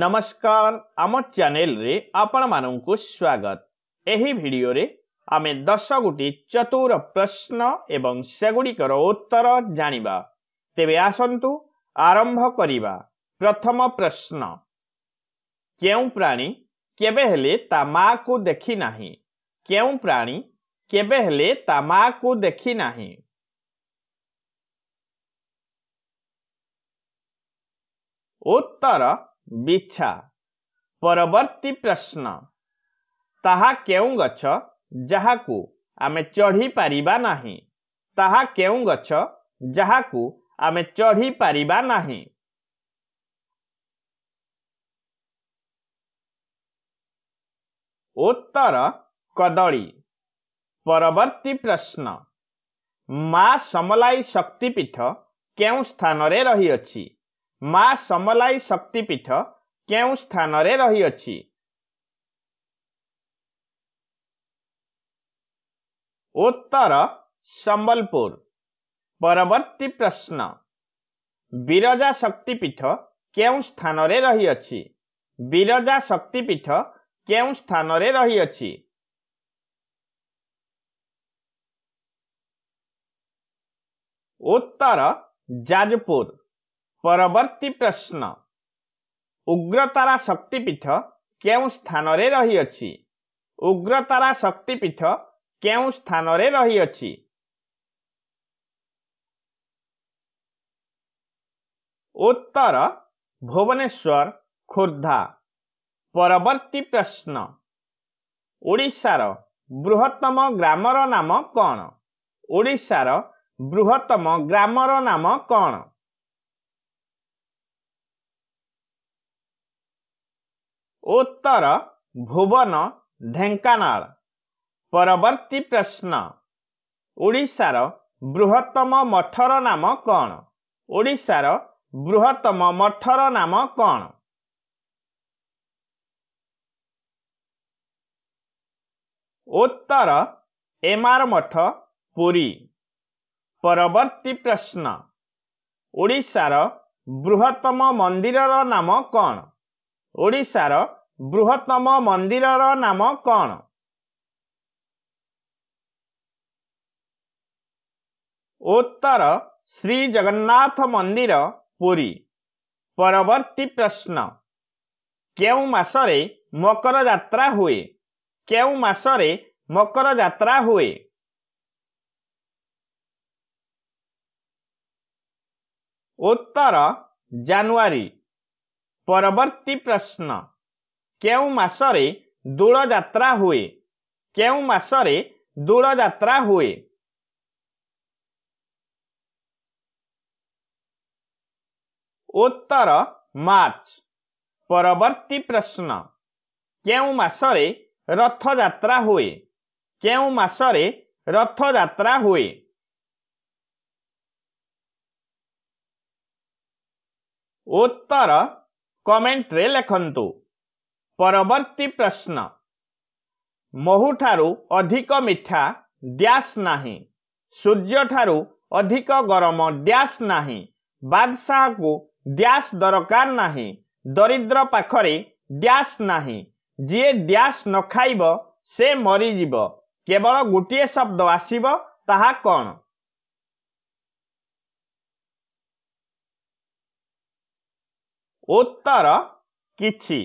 ନମସ୍କାର ଆମ ଚ୍ୟାନେଲରେ ଆପଣମାନଙ୍କୁ ସ୍ୱାଗତ ଏହି ଭିଡ଼ିଓରେ ଆମେ ଦଶ ଗୋଟି ଚତୁର ପ୍ରଶ୍ନ ଏବଂ ସେଗୁଡ଼ିକର ଉତ୍ତର ଜାଣିବା ତେବେ ଆସନ୍ତୁ ଆରମ୍ଭ କରିବା ପ୍ରଥମ ପ୍ରଶ୍ନ କେଉଁ ପ୍ରାଣୀ କେବେ ହେଲେ ତା ମାଆକୁ ଦେଖି ନାହିଁ କେଉଁ ପ୍ରାଣୀ କେବେ ହେଲେ ତା ମାଆକୁ ଦେଖି ନାହିଁ ଉତ୍ତର ବିଛା ପରବର୍ତ୍ତୀ ପ୍ରଶ୍ନ ତାହା କେଉଁ ଗଛ ଯାହାକୁ ଆମେ ଚଢ଼ି ପାରିବା ନାହିଁ ତାହା କେଉଁ ଗଛ ଯାହାକୁ ଆମେ ଚଢ଼ି ପାରିବା ନାହିଁ ଉତ୍ତର କଦଳୀ ପରବର୍ତ୍ତୀ ପ୍ରଶ୍ନ ମା ସମଲାଇ ଶକ୍ତିପୀଠ କେଉଁ ସ୍ଥାନରେ ରହିଅଛି ମା ସମଲାଇ ଶକ୍ତିପୀଠ କେଉଁ ସ୍ଥାନରେ ରହିଅଛି ଉତ୍ତର ସମ୍ବଲପୁର ପରବର୍ତ୍ତୀ ପ୍ରଶ୍ନ ବିରଜା ଶକ୍ତିପୀଠ କେଉଁ ସ୍ଥାନରେ ରହିଅଛି ବିରଜା ଶକ୍ତିପୀଠ କେଉଁ ସ୍ଥାନରେ ରହିଅଛି ଉତ୍ତର ଯାଜପୁର ପରବର୍ତ୍ତୀ ପ୍ରଶ୍ନ ଉଗ୍ରତାରା ଶକ୍ତିପୀଠ କେଉଁ ସ୍ଥାନରେ ରହିଅଛି ଉଗ୍ରତାରା ଶକ୍ତିପୀଠ କେଉଁ ସ୍ଥାନରେ ରହିଅଛି ଉତ୍ତର ଭୁବନେଶ୍ୱର ଖୋର୍ଦ୍ଧା ପରବର୍ତ୍ତୀ ପ୍ରଶ୍ନ ଓଡ଼ିଶାର ବୃହତ୍ତମ ଗ୍ରାମର ନାମ କ'ଣ ଓଡ଼ିଶାର ବୃହତ୍ତମ ଗ୍ରାମର ନାମ କ'ଣ ଉତ୍ତର ଭୁବନ ଢେଙ୍କାନାଳ ପରବର୍ତ୍ତୀ ପ୍ରଶ୍ନ ଓଡ଼ିଶାର ବୃହତ୍ତମ ମଠର ନାମ କ'ଣ ଓଡ଼ିଶାର ବୃହତ୍ତମ ମଠର ନାମ କ'ଣ ଉତ୍ତର ଏମାର ମଠ ପୁରୀ ପରବର୍ତ୍ତୀ ପ୍ରଶ୍ନ ଓଡ଼ିଶାର ବୃହତ୍ତମ ମନ୍ଦିରର ନାମ କ'ଣ ଓଡ଼ିଶାର ବୃହତ୍ତମ ମନ୍ଦିରର ନାମ କ'ଣ ଉତ୍ତର ଶ୍ରୀ ଜଗନ୍ନାଥ ମନ୍ଦିର ପୁରୀ ପରବର୍ତ୍ତୀ ପ୍ରଶ୍ନ କେଉଁ ମାସରେ ମକର ଯାତ୍ରା ହୁଏ କେଉଁ ମାସରେ ମକର ଯାତ୍ରା ହୁଏ ଉତ୍ତର ଜାନୁଆରୀ ପରବର୍ତ୍ତୀ ପ୍ରଶ୍ନ କେଉଁ ମାସରେ ଦୋଳ ଯାତ୍ରା ହୁଏ କେଉଁ ମାସରେ ଦୋଳ ଯାତ୍ରା ହୁଏ ଉତ୍ତର ମାର୍ଚ୍ଚ ପରବର୍ତ୍ତୀ ପ୍ରଶ୍ନ କେଉଁ ମାସରେ ରଥଯାତ୍ରା ହୁଏ କେଉଁ ମାସରେ ରଥଯାତ୍ରା ହୁଏ ଉତ୍ତର କମେଣ୍ଟରେ ଲେଖନ୍ତୁ ପରବର୍ତ୍ତୀ ପ୍ରଶ୍ନ ମହୁଠାରୁ ଅଧିକ ମିଠା ଡ୍ୟାସ୍ ନାହିଁ ସୂର୍ଯ୍ୟଠାରୁ ଅଧିକ ଗରମ ଡ୍ୟାସ୍ ନାହିଁ ବାଦଶାହକୁ ଡ୍ୟାସ୍ ଦରକାର ନାହିଁ ଦରିଦ୍ର ପାଖରେ ଡ୍ୟାସ୍ ନାହିଁ ଯିଏ ଡ୍ୟାସ୍ ନ ଖାଇବ ସେ ମରିଯିବ କେବଳ ଗୋଟିଏ ଶବ୍ଦ ଆସିବ ତାହା କ'ଣ ఓత్తారా కిచ్చి